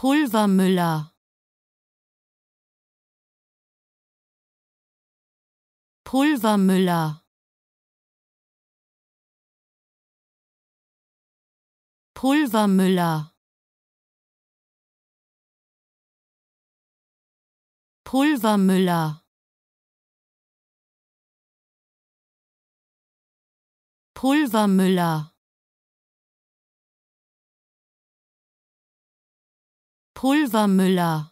Pulvermüller Pulvermüller Pulvermüller Pulvermüller Pulvermüller Pulvermüller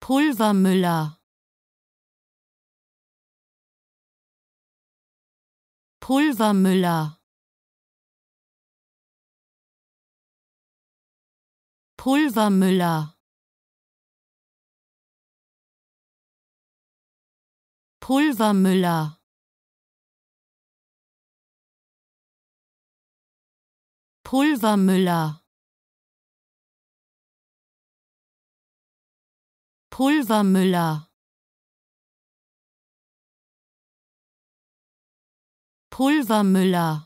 Pulvermüller Pulvermüller Pulvermüller Pulvermüller Pulvermüller Pulvermüller Pulvermüller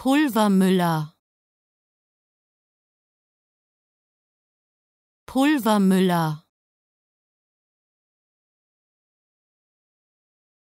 Pulvermüller Pulvermüller